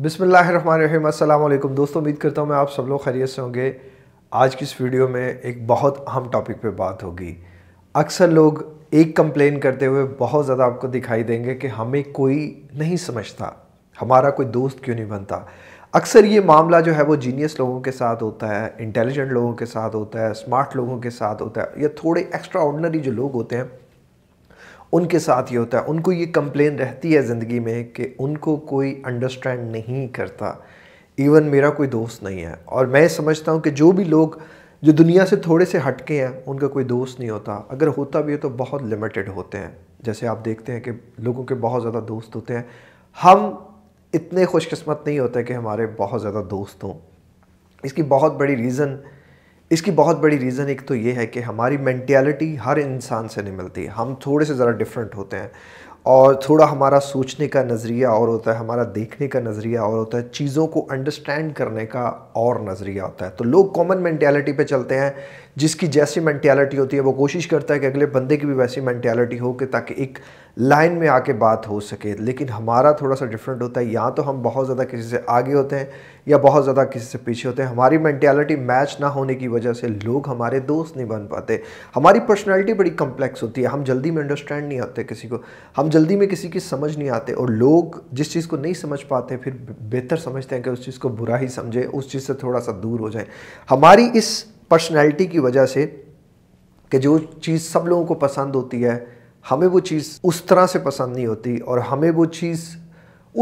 बिसमीम अल्लाम दोस्तों उम्मीद करता हूँ मैं आप सब लोग खैरियत से होंगे आज की इस वीडियो में एक बहुत अहम टॉपिक पे बात होगी अक्सर लोग एक कंप्लेन करते हुए बहुत ज़्यादा आपको दिखाई देंगे कि हमें कोई नहीं समझता हमारा कोई दोस्त क्यों नहीं बनता अक्सर ये मामला जो है वो जीनियस लोगों के साथ होता है इंटेलिजेंट लोगों के साथ होता है स्मार्ट लोगों के साथ होता है या थोड़े एक्स्ट्रा ऑर्डनरी जो लोग होते हैं उनके साथ ये होता है उनको ये कंप्लेन रहती है ज़िंदगी में कि उनको कोई अंडरस्टैंड नहीं करता इवन मेरा कोई दोस्त नहीं है और मैं समझता हूँ कि जो भी लोग जो दुनिया से थोड़े से हटके हैं उनका कोई दोस्त नहीं होता अगर होता भी है तो बहुत लिमिटेड होते हैं जैसे आप देखते हैं कि लोगों के बहुत ज़्यादा दोस्त होते हैं हम इतने खुशकस्मत नहीं होते कि हमारे बहुत ज़्यादा दोस्त हों इसकी बहुत बड़ी रीज़न इसकी बहुत बड़ी रीज़न एक तो ये है कि हमारी मैंटेलिटी हर इंसान से नहीं मिलती हम थोड़े से ज़रा डिफरेंट होते हैं और थोड़ा हमारा सोचने का नज़रिया और होता है हमारा देखने का नज़रिया और होता है चीज़ों को अंडरस्टैंड करने का और नज़रिया होता है तो लोग कॉमन मैंटेलिटी पे चलते हैं जिसकी जैसी मैंटेलिटी होती है वो कोशिश करता है कि अगले बंदे की भी वैसी मैंटेलिटी हो कि ताकि एक लाइन में आके बात हो सके लेकिन हमारा थोड़ा सा डिफरेंट होता है यहाँ तो हम बहुत ज़्यादा किसी से आगे होते हैं या बहुत ज़्यादा किसी से पीछे होते हैं हमारी मैंटेलिटी मैच ना होने की वजह से लोग हमारे दोस्त नहीं बन पाते हमारी पर्सनैलिटी बड़ी कम्प्लेक्स होती है हम जल्दी में अंडरस्टैंड नहीं आते किसी को हम जल्दी में किसी की समझ नहीं आते और लोग जिस चीज़ को नहीं समझ पाते फिर बेहतर समझते हैं कि उस चीज़ को बुरा ही समझे उस चीज़ से थोड़ा सा दूर हो जाए हमारी इस पर्सनैलिटी की वजह से कि जो चीज़ सब लोगों को पसंद होती है हमें वो चीज़ उस तरह से पसंद नहीं होती और हमें वो चीज़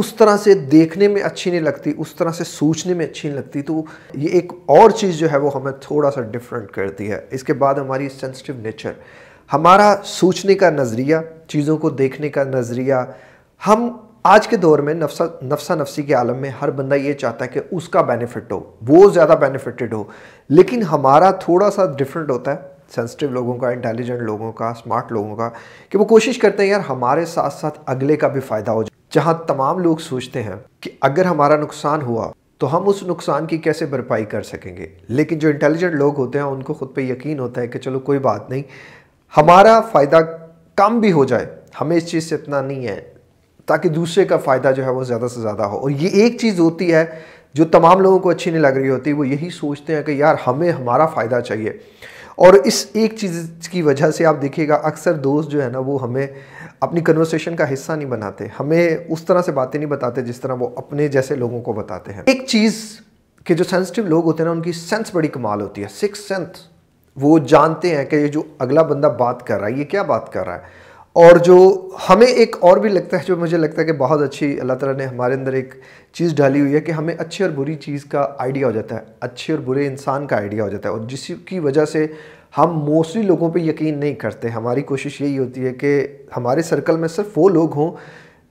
उस तरह से देखने में अच्छी नहीं लगती उस तरह से सोचने में अच्छी नहीं लगती तो ये एक और चीज़ जो है वो हमें थोड़ा सा डिफरेंट करती है इसके बाद हमारी सेंसिटिव नेचर हमारा सोचने का नज़रिया चीज़ों को देखने का नज़रिया हम आज के दौर में नफसा नफसा नफसी के आलम में हर बंदा ये चाहता है कि उसका बेनिफिट हो वो ज़्यादा बेनिफिटेड हो लेकिन हमारा थोड़ा सा डिफरेंट होता है सेंसिटिव लोगों का इंटेलिजेंट लोगों का स्मार्ट लोगों का कि वो कोशिश करते हैं यार हमारे साथ साथ अगले का भी फ़ायदा हो जाए जहां तमाम लोग सोचते हैं कि अगर हमारा नुकसान हुआ तो हम उस नुकसान की कैसे भरपाई कर सकेंगे लेकिन जो इंटेलिजेंट लोग होते हैं उनको खुद पे यकीन होता है कि चलो कोई बात नहीं हमारा फ़ायदा कम भी हो जाए हमें इस चीज़ से इतना नहीं है ताकि दूसरे का फ़ायदा जो है वो ज़्यादा से ज़्यादा हो और ये एक चीज़ होती है जो तमाम लोगों को अच्छी नहीं लग रही होती वो यही सोचते हैं कि यार हमें हमारा फ़ायदा चाहिए और इस एक चीज़ की वजह से आप देखिएगा अक्सर दोस्त जो है ना वो हमें अपनी कन्वर्सेशन का हिस्सा नहीं बनाते हमें उस तरह से बातें नहीं बताते जिस तरह वो अपने जैसे लोगों को बताते हैं एक चीज़ के जो सेंसिटिव लोग होते हैं ना उनकी सेंस बड़ी कमाल होती है सिक्स सेंथ वो जानते हैं कि ये जो अगला बंदा बात कर रहा है ये क्या बात कर रहा है और जो हमें एक और भी लगता है जो मुझे लगता है कि बहुत अच्छी अल्लाह ताला ने हमारे अंदर एक चीज़ डाली हुई है कि हमें अच्छी और बुरी चीज़ का आइडिया हो जाता है अच्छे और बुरे इंसान का आइडिया हो जाता है और जिसकी वजह से हम मोस्टली लोगों पे यकीन नहीं करते हमारी कोशिश यही होती है कि हमारे सर्कल में सिर्फ वो लोग हों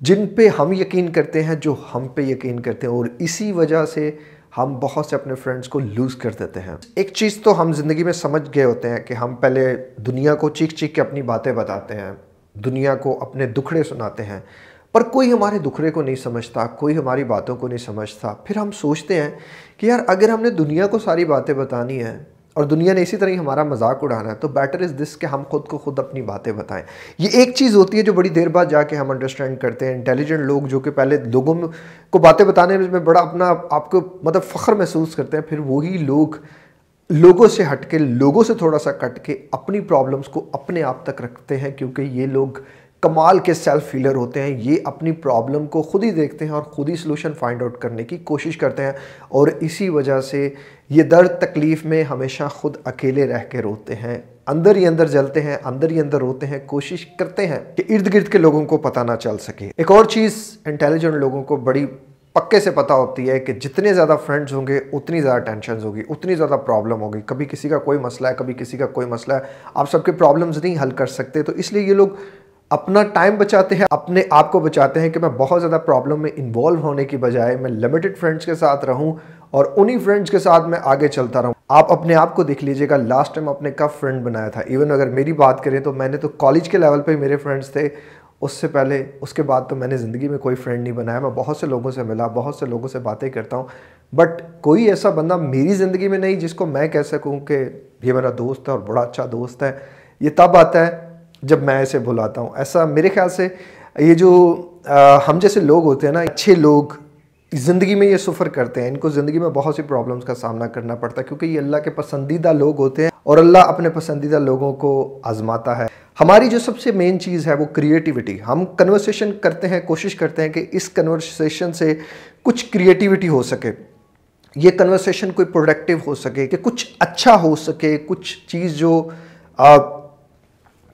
जिन पर हम यकीन करते हैं जो हम पे यकीन करते हैं और इसी वजह से हम बहुत से अपने फ्रेंड्स को लूज़ कर देते हैं एक चीज़ तो हम ज़िंदगी में समझ गए होते हैं कि हम पहले दुनिया को चीख चीख के अपनी बातें बताते हैं दुनिया को अपने दुखड़े सुनाते हैं पर कोई हमारे दुखड़े को नहीं समझता कोई हमारी बातों को नहीं समझता फिर हम सोचते हैं कि यार अगर हमने दुनिया को सारी बातें बतानी है और दुनिया ने इसी तरह ही हमारा मजाक उड़ाना है तो बेटर इज़ दिस कि हम खुद को खुद अपनी बातें बताएं ये एक चीज़ होती है जो बड़ी देर बाद जाके हम अंडरस्टैंड करते हैं इंटेलिजेंट लोग जो कि पहले लोगों को बातें बताने में बड़ा अपना आपको मतलब फ़ख्र महसूस करते हैं फिर वही लोग लोगों से हट के लोगों से थोड़ा सा कट के अपनी प्रॉब्लम्स को अपने आप तक रखते हैं क्योंकि ये लोग कमाल के सेल्फ फीलर होते हैं ये अपनी प्रॉब्लम को खुद ही देखते हैं और ख़ुद ही सोल्यूशन फाइंड आउट करने की कोशिश करते हैं और इसी वजह से ये दर्द तकलीफ़ में हमेशा खुद अकेले रह के रोते हैं अंदर ही अंदर जलते हैं अंदर ही अंदर रोते हैं कोशिश करते हैं कि इर्द गिर्द के लोगों को पता ना चल सके एक और चीज़ इंटेलिजेंट लोगों को बड़ी पक्के से पता होती है कि जितने ज़्यादा फ्रेंड्स होंगे उतनी ज़्यादा टेंशन होगी उतनी ज़्यादा प्रॉब्लम होगी कभी किसी का कोई मसला है कभी किसी का कोई मसला है आप सबके प्रॉब्लम्स नहीं हल कर सकते तो इसलिए ये लोग अपना टाइम बचाते हैं अपने आप को बचाते हैं कि मैं बहुत ज़्यादा प्रॉब्लम में इन्वॉल्व होने की बजाय मैं लिमिटेड फ्रेंड्स के साथ रहूँ और उन्हीं फ्रेंड्स के साथ मैं आगे चलता रहूँ आप अपने आप को देख लीजिएगा लास्ट टाइम अपने कब फ्रेंड बनाया था इवन अगर मेरी बात करें तो मैंने तो कॉलेज के लेवल पर मेरे फ्रेंड्स थे उससे पहले उसके बाद तो मैंने ज़िंदगी में कोई फ्रेंड नहीं बनाया मैं बहुत से लोगों से मिला बहुत से लोगों से बातें करता हूँ बट कोई ऐसा बंदा मेरी ज़िंदगी में नहीं जिसको मैं कह सकूँ कि ये मेरा दोस्त है और बड़ा अच्छा दोस्त है ये तब आता है जब मैं ऐसे बुलाता हूँ ऐसा मेरे ख्याल से ये जो आ, हम जैसे लोग होते हैं ना अच्छे लोग ज़िंदगी में ये सफ़र करते हैं इनको ज़िंदगी में बहुत सी प्रॉब्लम्स का सामना करना पड़ता है क्योंकि ये अल्लाह के पसंदीदा लोग होते हैं और अल्लाह अपने पसंदीदा लोगों को आज़माता है हमारी जो सबसे मेन चीज़ है वो क्रिएटिविटी हम कन्वर्सेशन करते हैं कोशिश करते हैं कि इस कन्वर्सेशन से कुछ क्रिएटिविटी हो सके ये कन्वर्सेशन कोई प्रोडक्टिव हो सके कि कुछ अच्छा हो सके कुछ चीज़ जो आ,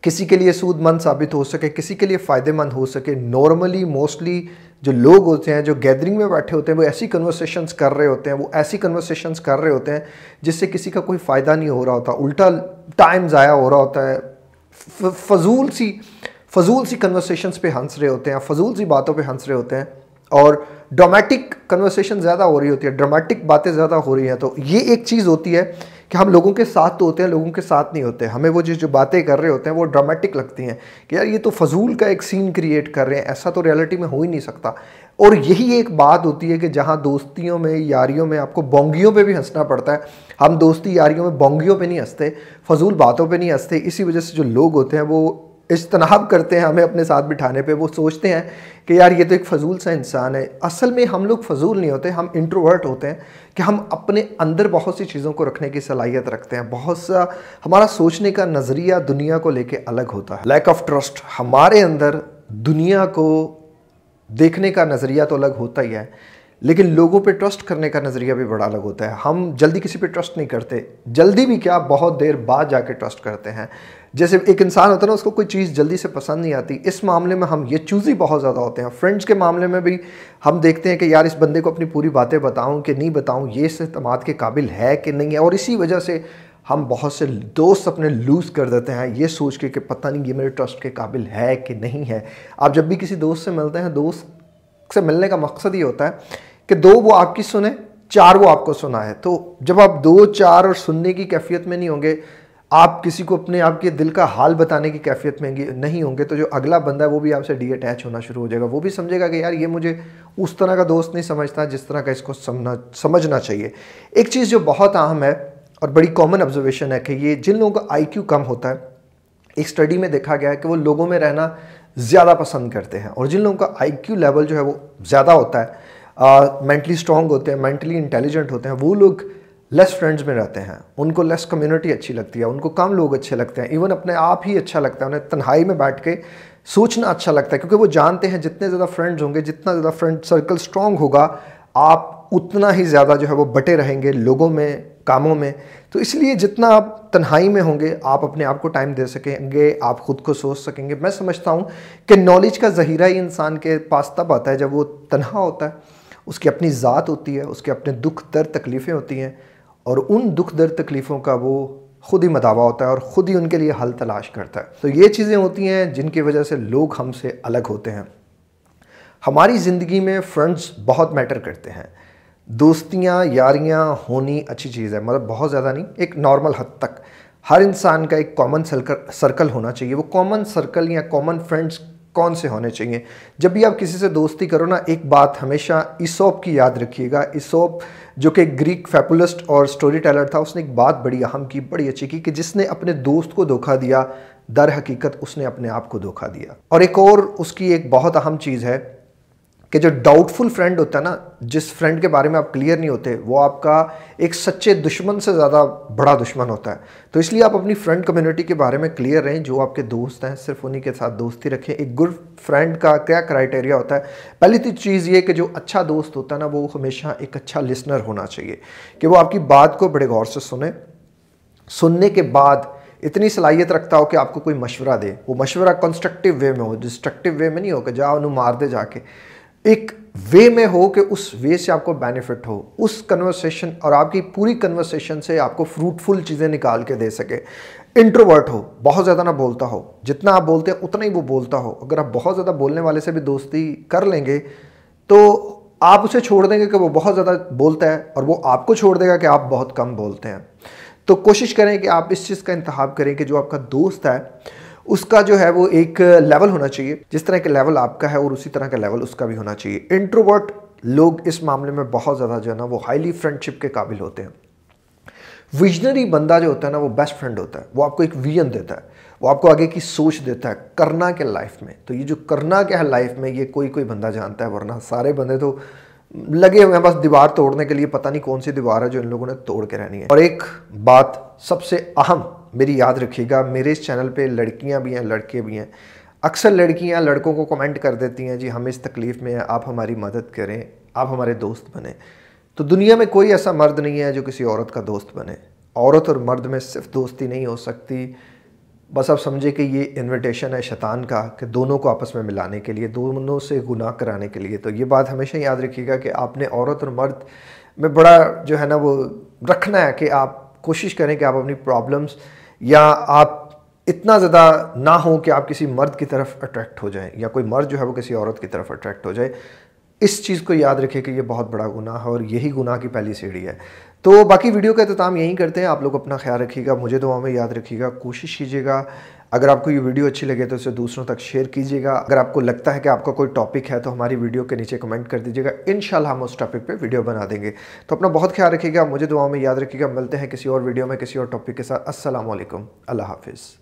किसी के लिए सूदमंद साबित हो सके किसी के लिए फ़ायदेमंद हो सके नॉर्मली मोस्टली जो लोग होते हैं जो गैदरिंग में बैठे होते हैं वो ऐसी कन्वर्सेशंस कर रहे होते हैं वो ऐसी कन्वर्सेशंस कर रहे होते हैं जिससे किसी का कोई फ़ायदा नहीं हो रहा होता उल्टा टाइम ज़ाया हो रहा होता है फजूल सी फजूल सी कन्वर्सेशंस पे हंस रहे होते हैं फजूल सी बातों पे हंस रहे होते हैं और ड्रामेटिक कन्वर्सेशन ज़्यादा हो रही होती है ड्रामेटिक बातें ज़्यादा हो रही हैं तो ये एक चीज़ होती है कि हम लोगों के साथ तो होते हैं लोगों के साथ नहीं होते हमें वो जिस जो बातें कर रहे होते हैं वो ड्रामेटिक लगती हैं कि यार ये तो फजूल का एक सीन क्रिएट कर रहे हैं ऐसा तो रियलिटी में हो ही नहीं सकता और यही एक बात होती है कि जहाँ दोस्तियों में यारियों में आपको बोंगियों पर भी हंसना पड़ता है हम दोस्ती यारियों में बोंगियों पर नहीं हंसते फजूल बातों पर नहीं हंसते इसी वजह से जो लोग होते हैं वो इजतनाब करते हैं हमें अपने साथ बिठाने पे वो सोचते हैं कि यार ये तो एक फजूल सा इंसान है असल में हम लोग फजूल नहीं होते हम इंट्रोवर्ट होते हैं कि हम अपने अंदर बहुत सी चीज़ों को रखने की सलाहियत रखते हैं बहुत सा हमारा सोचने का नज़रिया दुनिया को लेके अलग होता है लैक ऑफ ट्रस्ट हमारे अंदर दुनिया को देखने का नज़रिया तो अलग होता ही है लेकिन लोगों पे ट्रस्ट करने का नज़रिया भी बड़ा अलग होता है हम जल्दी किसी पे ट्रस्ट नहीं करते जल्दी भी क्या बहुत देर बाद जाके ट्रस्ट करते हैं जैसे एक इंसान होता है ना उसको कोई चीज़ जल्दी से पसंद नहीं आती इस मामले में हम ये चूज़ी बहुत ज़्यादा होते हैं फ्रेंड्स के मामले में भी हम देखते हैं कि यार इस बंदे को अपनी पूरी बातें बताऊँ कि नहीं बताऊँ ये इस अतमाद के काबिल है कि नहीं है और इसी वजह से हम बहुत से दोस्त अपने लूज़ कर देते हैं ये सोच के कि पता नहीं ये मेरे ट्रस्ट के काबिल है कि नहीं है आप जब भी किसी दोस्त से मिलते हैं दोस्त से मिलने का मकसद ये होता है कि दो वो आपकी सुने चार वो आपको सुना है तो जब आप दो चार और सुनने की कैफियत में नहीं होंगे आप किसी को अपने आपके दिल का हाल बताने की कैफियत में नहीं होंगे तो जो अगला बंदा है वो भी आपसे डी अटैच होना शुरू हो जाएगा वो भी समझेगा कि यार ये मुझे उस तरह का दोस्त नहीं समझता जिस तरह का इसको समझना समझना चाहिए एक चीज़ जो बहुत अहम है और बड़ी कॉमन ऑब्जर्वेशन है कि ये जिन लोगों का क्यू कम होता है एक स्टडी में देखा गया है कि वो लोगों में रहना ज़्यादा पसंद करते हैं और जिन लोगों का क्यू लेवल जो है वो ज़्यादा होता है मेंटली uh, स्ट्रांग होते हैं मेंटली इंटेलिजेंट होते हैं वो लोग लेस फ्रेंड्स में रहते हैं उनको लेस कम्युनिटी अच्छी लगती है उनको कम लोग अच्छे लगते हैं इवन अपने आप ही अच्छा लगता है उन्हें तन्हाई में बैठ के सोचना अच्छा लगता है क्योंकि वो जानते हैं जितने ज़्यादा फ्रेंड्स होंगे जितना ज़्यादा फ्रेंड सर्कल स्ट्रांग होगा आप उतना ही ज़्यादा जो है वो बटे रहेंगे लोगों में कामों में तो इसलिए जितना आप तन्हाई में होंगे आप अपने आप को टाइम दे सकेंगे आप ख़ुद को सोच सकेंगे मैं समझता हूँ कि नॉलेज का ज़हीरा ही इंसान के पास तब आता है जब वो तनहा होता है उसकी अपनी ज़ात होती है उसके अपने दुख दर्द तकलीफ़ें होती हैं और उन दुख दर्द तकलीफ़ों का वो ख़ुद ही मदावा होता है और ख़ुद ही उनके लिए हल तलाश करता है तो ये चीज़ें होती हैं जिनकी वजह से लोग हमसे अलग होते हैं हमारी ज़िंदगी में फ्रेंड्स बहुत मैटर करते हैं दोस्तियाँ यारियाँ होनी अच्छी चीज़ है मतलब बहुत ज़्यादा नहीं एक नॉर्मल हद तक हर इंसान का एक कॉमन सर्कल सर्कल होना चाहिए वो कॉमन सर्कल या कॉमन फ्रेंड्स कौन से होने चाहिए जब भी आप किसी से दोस्ती करो ना एक बात हमेशा इसोप की याद रखिएगा इसोप जो कि ग्रीक फैपुलिस्ट और स्टोरी टेलर था उसने एक बात बड़ी अहम की बड़ी अच्छी की कि जिसने अपने दोस्त को धोखा दिया दर हकीकत उसने अपने आप को धोखा दिया और एक और उसकी एक बहुत अहम चीज़ है कि जो डाउटफुल फ्रेंड होता है ना जिस फ्रेंड के बारे में आप क्लियर नहीं होते वो आपका एक सच्चे दुश्मन से ज़्यादा बड़ा दुश्मन होता है तो इसलिए आप अपनी फ्रेंड कम्युनिटी के बारे में क्लियर रहें जो आपके दोस्त हैं सिर्फ उन्हीं के साथ दोस्ती रखें एक गुड फ्रेंड का क्या क्राइटेरिया होता है पहली तो चीज़ ये कि जो अच्छा दोस्त होता है ना वो हमेशा एक अच्छा लिसनर होना चाहिए कि वो आपकी बात को बड़े गौर से सुने सुनने के बाद इतनी सलाहियत रखता हो कि आपको कोई मशवरा दे वो मशवरा कंस्ट्रक्टिव वे में हो डिस्ट्रक्टिव वे में नहीं हो कि जाओ उन्हें मार दे जाके एक वे में हो कि उस वे से आपको बेनिफिट हो उस कन्वर्सेशन और आपकी पूरी कन्वर्सेशन से आपको फ्रूटफुल चीज़ें निकाल के दे सके इंट्रोवर्ट हो बहुत ज़्यादा ना बोलता हो जितना आप बोलते हैं उतना ही वो बोलता हो अगर आप बहुत ज़्यादा बोलने वाले से भी दोस्ती कर लेंगे तो आप उसे छोड़ देंगे कि वो बहुत ज़्यादा बोलता है और वो आपको छोड़ देगा कि आप बहुत कम बोलते हैं तो कोशिश करें कि आप इस चीज़ का इंतहा करें कि जो आपका दोस्त है उसका जो है वो एक लेवल होना चाहिए जिस तरह का लेवल आपका है और उसी तरह का लेवल उसका भी होना चाहिए इंट्रोवर्ट लोग इस मामले में बहुत ज़्यादा जो है ना वो हाईली फ्रेंडशिप के काबिल होते हैं विजनरी बंदा जो होता है ना वो बेस्ट फ्रेंड होता है वो आपको एक विजन देता है वो आपको आगे की सोच देता है करना क्या लाइफ में तो ये जो करना क्या है लाइफ में ये कोई कोई बंदा जानता है वरना सारे बंदे तो लगे हुए हैं बस दीवार तोड़ने के लिए पता नहीं कौन सी दीवार है जो इन लोगों ने तोड़ के रहनी है और एक बात सबसे अहम मेरी याद रखिएगा मेरे इस चैनल पे लड़कियां भी हैं लड़के भी हैं अक्सर लड़कियां लड़कों को कमेंट कर देती हैं जी हम इस तकलीफ़ में हैं आप हमारी मदद करें आप हमारे दोस्त बने तो दुनिया में कोई ऐसा मर्द नहीं है जो किसी औरत का दोस्त बने औरत और मर्द में सिर्फ दोस्ती नहीं हो सकती बस आप समझे कि ये इनविटेशन है शैतान का कि दोनों को आपस में मिलाने के लिए दोनों से गुनाह कराने के लिए तो ये बात हमेशा याद रखिएगा कि आपने औरत और मर्द में बड़ा जो है ना वो रखना है कि आप कोशिश करें कि आप अपनी प्रॉब्लम्स या आप इतना ज़्यादा ना हो कि आप किसी मर्द की तरफ अट्रैक्ट हो जाएं या कोई मर्द जो है वो किसी औरत की तरफ अट्रैक्ट हो जाए इस चीज़ को याद रखें कि ये बहुत बड़ा गुनाह है और यही गुनाह की पहली सीढ़ी है तो बाकी वीडियो का अख्ताम यहीं करते हैं आप लोग अपना ख्याल रखिएगा मुझे दुआ में याद रखिएगा कोशिश कीजिएगा अगर आपको ये वीडियो अच्छी लगे तो इसे दूसरों तक शेयर कीजिएगा अगर आपको लगता है कि आपका कोई टॉपिक है तो हमारी वीडियो के नीचे कमेंट कर दीजिएगा इन हम उस टॉपिक पे वीडियो बना देंगे तो अपना बहुत ख्याल रखिएगा मुझे दुआओं में याद रखिएगा मिलते हैं किसी और वीडियो में किसी और टॉपिक के साथ असलम अल्लाह हाफिज़